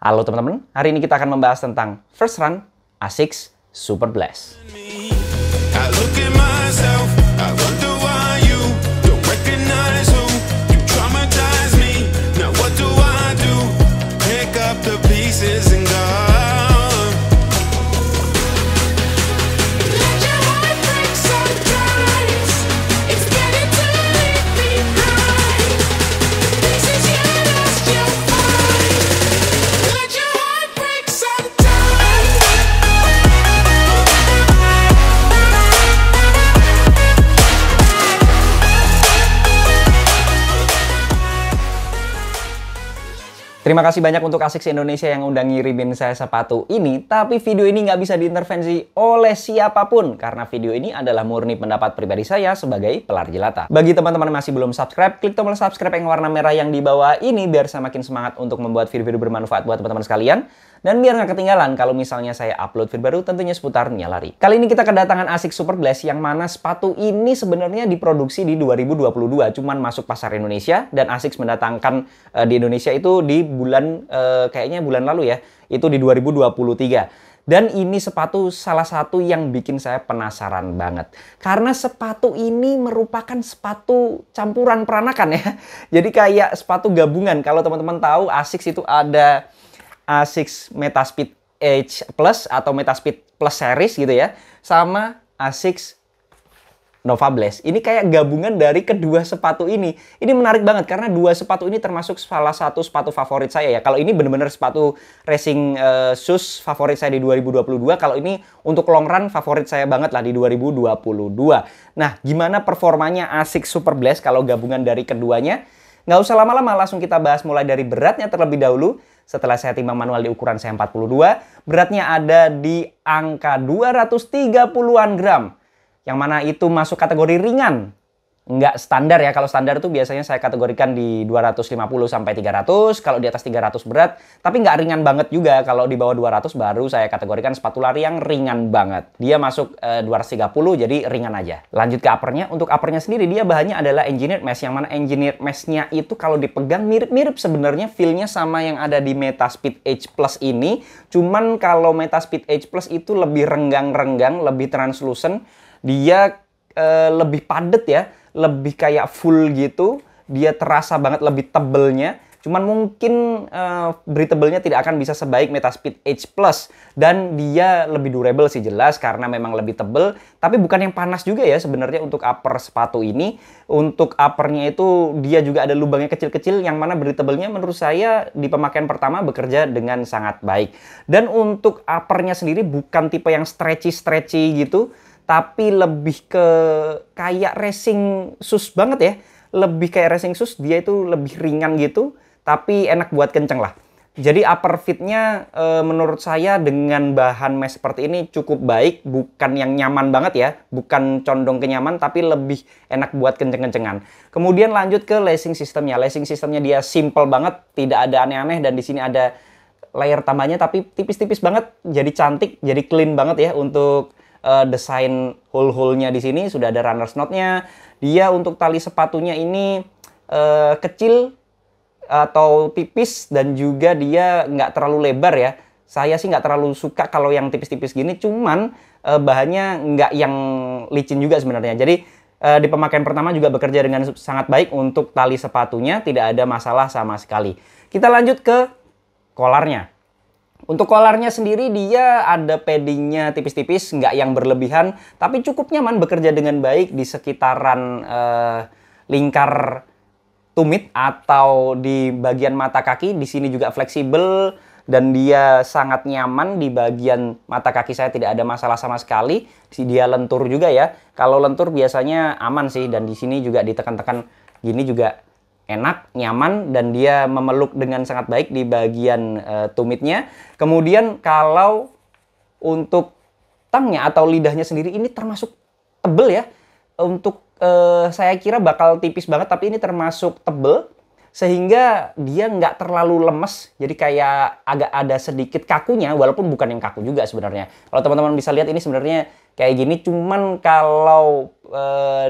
Halo teman-teman, hari ini kita akan membahas tentang first run Asics 6 Super Blast. Terima kasih banyak untuk Asics Indonesia yang undang ngirimin saya sepatu ini, tapi video ini nggak bisa diintervensi oleh siapapun, karena video ini adalah murni pendapat pribadi saya sebagai pelar jelata. Bagi teman-teman yang masih belum subscribe, klik tombol subscribe yang warna merah yang di bawah ini biar saya makin semangat untuk membuat video-video bermanfaat buat teman-teman sekalian. Dan biar nggak ketinggalan kalau misalnya saya upload video baru tentunya seputar Nia Lari. Kali ini kita kedatangan Asics Super Blast yang mana sepatu ini sebenarnya diproduksi di 2022 cuman masuk pasar Indonesia dan Asics mendatangkan uh, di Indonesia itu di bulan uh, kayaknya bulan lalu ya itu di 2023. Dan ini sepatu salah satu yang bikin saya penasaran banget. Karena sepatu ini merupakan sepatu campuran peranakan ya. Jadi kayak sepatu gabungan. Kalau teman-teman tahu Asics itu ada A6 Metaspeed Edge Plus atau Metaspeed Plus series gitu ya sama A6 Nova Blast. Ini kayak gabungan dari kedua sepatu ini. Ini menarik banget karena dua sepatu ini termasuk salah satu sepatu favorit saya ya. Kalau ini bener-bener sepatu racing uh, shoes favorit saya di 2022. Kalau ini untuk long run favorit saya banget lah di 2022. Nah, gimana performanya Asics Super Blast kalau gabungan dari keduanya? Nggak usah lama-lama, langsung kita bahas mulai dari beratnya terlebih dahulu. Setelah saya timbang manual di ukuran saya 42, beratnya ada di angka 230-an gram. Yang mana itu masuk kategori ringan nggak standar ya. Kalau standar itu biasanya saya kategorikan di 250 sampai 300. Kalau di atas 300 berat, tapi nggak ringan banget juga. Kalau di bawah 200 baru saya kategorikan sepatu lari yang ringan banget. Dia masuk e, eh, 230 jadi ringan aja. Lanjut ke uppernya. Untuk uppernya sendiri dia bahannya adalah engineered mesh. Yang mana engineered meshnya itu kalau dipegang mirip-mirip sebenarnya feelnya sama yang ada di Meta Speed Edge Plus ini. Cuman kalau Meta Speed Edge Plus itu lebih renggang-renggang, lebih translucent. Dia eh, lebih padat ya lebih kayak full gitu, dia terasa banget lebih tebelnya. Cuman mungkin uh, eh, breathable-nya tidak akan bisa sebaik Metaspeed H Plus dan dia lebih durable sih jelas karena memang lebih tebel, tapi bukan yang panas juga ya sebenarnya untuk upper sepatu ini. Untuk uppernya itu dia juga ada lubangnya kecil-kecil yang mana breathable-nya menurut saya di pemakaian pertama bekerja dengan sangat baik. Dan untuk uppernya sendiri bukan tipe yang stretchy-stretchy gitu tapi lebih ke kayak racing sus banget ya lebih kayak racing sus dia itu lebih ringan gitu tapi enak buat kenceng lah jadi upper fitnya e, menurut saya dengan bahan mesh seperti ini cukup baik bukan yang nyaman banget ya bukan condong ke nyaman tapi lebih enak buat kenceng-kencengan kemudian lanjut ke lacing sistemnya lacing sistemnya dia simple banget tidak ada aneh-aneh dan di sini ada layer tambahnya tapi tipis-tipis banget jadi cantik jadi clean banget ya untuk uh, desain hole-hole-nya di sini sudah ada runner's knot-nya. Dia untuk tali sepatunya ini uh, kecil atau tipis dan juga dia nggak terlalu lebar ya. Saya sih nggak terlalu suka kalau yang tipis-tipis gini, cuman uh, bahannya nggak yang licin juga sebenarnya. Jadi uh, di pemakaian pertama juga bekerja dengan sangat baik untuk tali sepatunya, tidak ada masalah sama sekali. Kita lanjut ke kolarnya. Untuk kolarnya sendiri dia ada paddingnya tipis-tipis, nggak yang berlebihan, tapi cukup nyaman bekerja dengan baik di sekitaran eh, lingkar tumit atau di bagian mata kaki. Di sini juga fleksibel dan dia sangat nyaman di bagian mata kaki saya tidak ada masalah sama sekali. Dia lentur juga ya. Kalau lentur biasanya aman sih dan di sini juga ditekan-tekan gini juga enak, nyaman, dan dia memeluk dengan sangat baik di bagian e, tumitnya. Kemudian kalau untuk tangnya atau lidahnya sendiri ini termasuk tebel ya. Untuk e, saya kira bakal tipis banget, tapi ini termasuk tebel sehingga dia nggak terlalu lemes jadi kayak agak ada sedikit kakunya walaupun bukan yang kaku juga sebenarnya kalau teman-teman bisa lihat ini sebenarnya kayak gini cuman kalau e,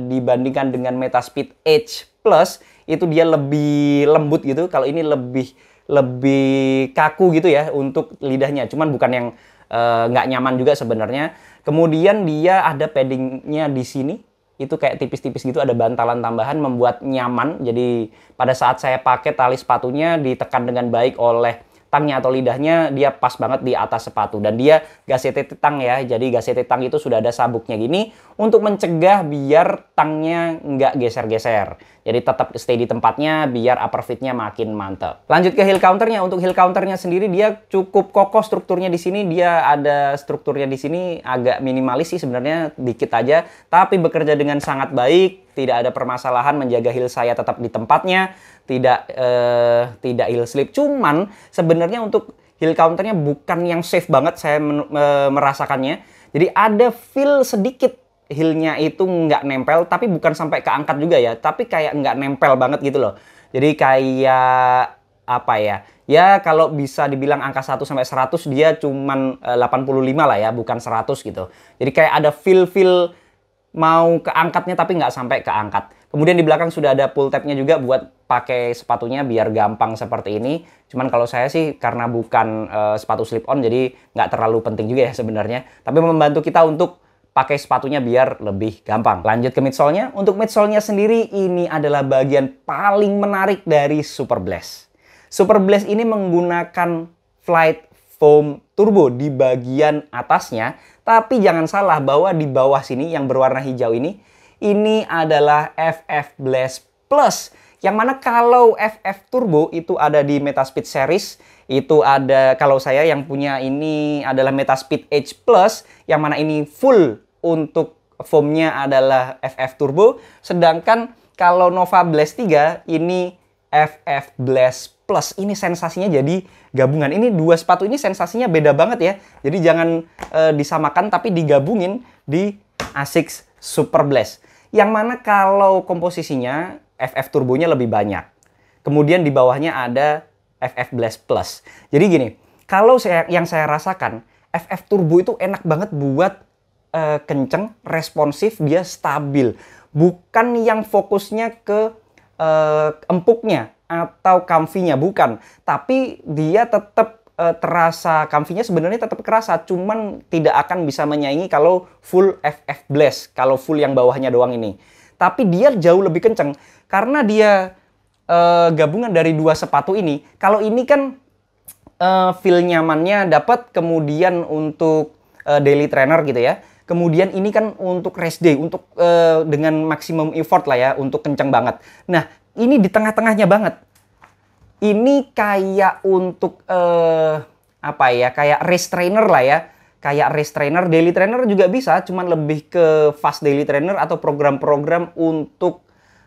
dibandingkan dengan Meta Speed Edge Plus itu dia lebih lembut gitu kalau ini lebih lebih kaku gitu ya untuk lidahnya cuman bukan yang eh, nggak uh, nyaman juga sebenarnya kemudian dia ada paddingnya di sini itu kayak tipis-tipis gitu ada bantalan tambahan membuat nyaman jadi pada saat saya pakai tali sepatunya ditekan dengan baik oleh tangnya atau lidahnya dia pas banget di atas sepatu dan dia gasete tang ya jadi gasete tang itu sudah ada sabuknya gini untuk mencegah biar tangnya nggak geser-geser jadi tetap stay di tempatnya biar upper fitnya makin mantep lanjut ke heel counternya untuk heel counternya sendiri dia cukup kokoh strukturnya di sini dia ada strukturnya di sini agak minimalis sih sebenarnya dikit aja tapi bekerja dengan sangat baik tidak ada permasalahan menjaga heel saya tetap di tempatnya tidak eh, tidak heal sleep. Cuman sebenarnya untuk heal counternya bukan yang safe banget saya men- eh, merasakannya. Jadi ada feel sedikit healnya itu nggak nempel, tapi bukan sampai keangkat juga ya, tapi kayak nggak nempel banget gitu loh. Jadi kayak apa ya? Ya kalau bisa dibilang angka 1 sampai 100 dia cuman eh, puluh 85 lah ya, bukan 100 gitu. Jadi kayak ada feel-feel mau keangkatnya tapi nggak sampai keangkat. Kemudian di belakang sudah ada pull tabnya juga buat pakai sepatunya biar gampang seperti ini. Cuman kalau saya sih karena bukan uh, sepatu slip on jadi nggak terlalu penting juga ya sebenarnya. Tapi membantu kita untuk pakai sepatunya biar lebih gampang. Lanjut ke midsole-nya. Untuk midsole-nya sendiri ini adalah bagian paling menarik dari Super Blast. Super Blast ini menggunakan flight foam turbo di bagian atasnya. Tapi jangan salah bahwa di bawah sini yang berwarna hijau ini, ini adalah FF Blast Plus. Yang mana kalau FF Turbo itu ada di Metaspeed Series, itu ada kalau saya yang punya ini adalah Metaspeed Edge Plus, yang mana ini full untuk foamnya adalah FF Turbo. Sedangkan kalau Nova Blast 3 ini FF Blast plus ini sensasinya jadi gabungan. Ini dua sepatu ini sensasinya beda banget ya. Jadi jangan e, disamakan tapi digabungin di Asics Super Blast. Yang mana kalau komposisinya FF turbonya lebih banyak. Kemudian di bawahnya ada FF Blast Plus. Jadi gini, kalau saya, yang saya rasakan FF turbo itu enak banget buat e, kenceng, responsif, dia stabil. Bukan yang fokusnya ke uh, empuknya, atau comfy-nya bukan, tapi dia tetap uh, eh, terasa comfy-nya sebenarnya tetap kerasa, cuman tidak akan bisa menyaingi kalau full FF Blast, kalau full yang bawahnya doang ini. Tapi dia jauh lebih kenceng karena dia uh, gabungan dari dua sepatu ini. Kalau ini kan uh, feel nyamannya dapat kemudian untuk uh, daily trainer gitu ya. Kemudian ini kan untuk rest day, untuk uh, dengan maksimum effort lah ya, untuk kencang banget. Nah, ini di tengah-tengahnya banget. Ini kayak untuk uh, apa ya? Kayak race trainer lah ya. Kayak race trainer, daily trainer juga bisa, cuman lebih ke fast daily trainer atau program-program untuk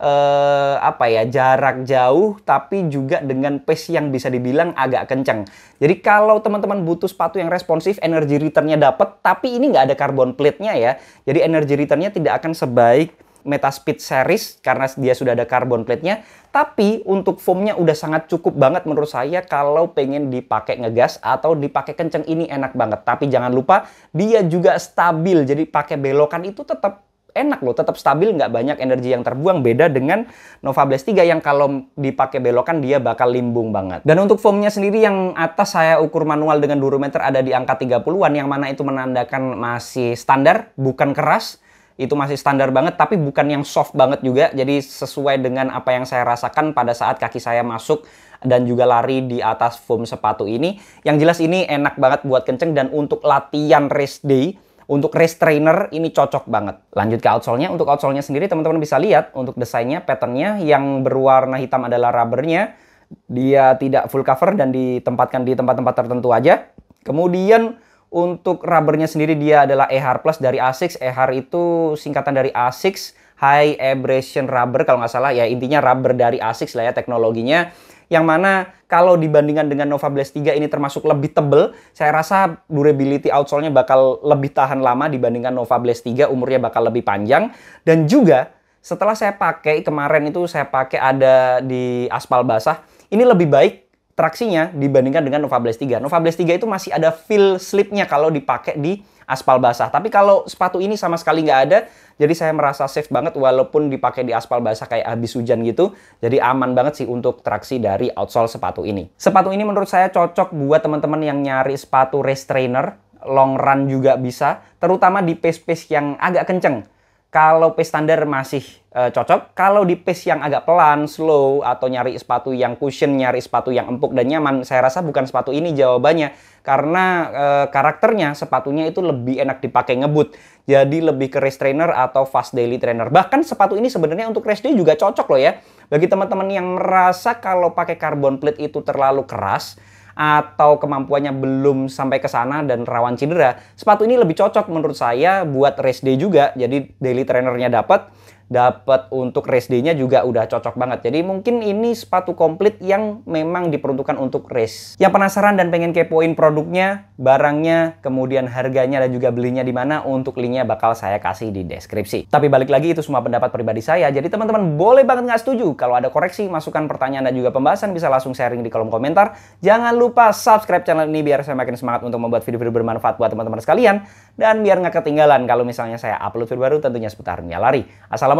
uh, apa ya jarak jauh tapi juga dengan pace yang bisa dibilang agak kencang. Jadi kalau teman-teman butuh sepatu yang responsif, energy returnnya dapat, tapi ini nggak ada carbon plate-nya ya. Jadi energy returnnya tidak akan sebaik Meta Speed series karena dia sudah ada carbon plate-nya. Tapi untuk foam-nya udah sangat cukup banget menurut saya kalau pengen dipakai ngegas atau dipakai kenceng ini enak banget. Tapi jangan lupa dia juga stabil jadi pakai belokan itu tetap enak loh, tetap stabil, nggak banyak energi yang terbuang. Beda dengan Nova Blast 3 yang kalau dipakai belokan dia bakal limbung banget. Dan untuk foamnya sendiri yang atas saya ukur manual dengan durometer ada di angka 30-an, yang mana itu menandakan masih standar, bukan keras itu masih standar banget tapi bukan yang soft banget juga jadi sesuai dengan apa yang saya rasakan pada saat kaki saya masuk dan juga lari di atas foam sepatu ini yang jelas ini enak banget buat kenceng dan untuk latihan race day untuk race trainer ini cocok banget. Lanjut ke outsole-nya. Untuk outsole-nya sendiri teman-teman bisa lihat untuk desainnya, patternnya yang berwarna hitam adalah rubbernya. Dia tidak full cover dan ditempatkan di tempat-tempat tertentu aja. Kemudian untuk rubbernya sendiri dia adalah EHAR Plus dari ASICS. EHAR itu singkatan dari ASICS High Abrasion Rubber kalau nggak salah ya intinya rubber dari ASICS lah ya teknologinya yang mana kalau dibandingkan dengan Nova Blast 3 ini termasuk lebih tebel, saya rasa durability outsole-nya bakal lebih tahan lama dibandingkan Nova Blast 3, umurnya bakal lebih panjang. Dan juga setelah saya pakai, kemarin itu saya pakai ada di aspal basah, ini lebih baik traksinya dibandingkan dengan Nova Blaze 3. Nova Blaze 3 itu masih ada feel slipnya kalau dipakai di aspal basah. Tapi kalau sepatu ini sama sekali nggak ada, jadi saya merasa safe banget walaupun dipakai di aspal basah kayak habis hujan gitu. Jadi aman banget sih untuk traksi dari outsole sepatu ini. Sepatu ini menurut saya cocok buat teman-teman yang nyari sepatu race trainer, long run juga bisa, terutama di pace-pace yang agak kenceng. Kalau pace standar masih e, cocok, kalau di pace yang agak pelan, slow, atau nyari sepatu yang cushion, nyari sepatu yang empuk dan nyaman, saya rasa bukan sepatu ini jawabannya. Karena e, karakternya, sepatunya itu lebih enak dipakai ngebut. Jadi lebih ke race trainer atau fast daily trainer. Bahkan sepatu ini sebenarnya untuk race day juga cocok loh ya. Bagi teman-teman yang merasa kalau pakai carbon plate itu terlalu keras, atau kemampuannya belum sampai ke sana dan rawan cedera, sepatu ini lebih cocok menurut saya buat race day juga. Jadi daily trainernya dapat, dapat untuk race day-nya juga udah cocok banget. Jadi mungkin ini sepatu komplit yang memang diperuntukkan untuk race. Yang penasaran dan pengen kepoin produknya, barangnya, kemudian harganya dan juga belinya di mana, untuk linknya bakal saya kasih di deskripsi. Tapi balik lagi itu semua pendapat pribadi saya. Jadi teman-teman boleh banget nggak setuju. Kalau ada koreksi, masukan pertanyaan dan juga pembahasan bisa langsung sharing di kolom komentar. Jangan lupa subscribe channel ini biar saya makin semangat untuk membuat video-video bermanfaat buat teman-teman sekalian dan biar nggak ketinggalan kalau misalnya saya upload video baru tentunya seputar nyalari lari. Assalamualaikum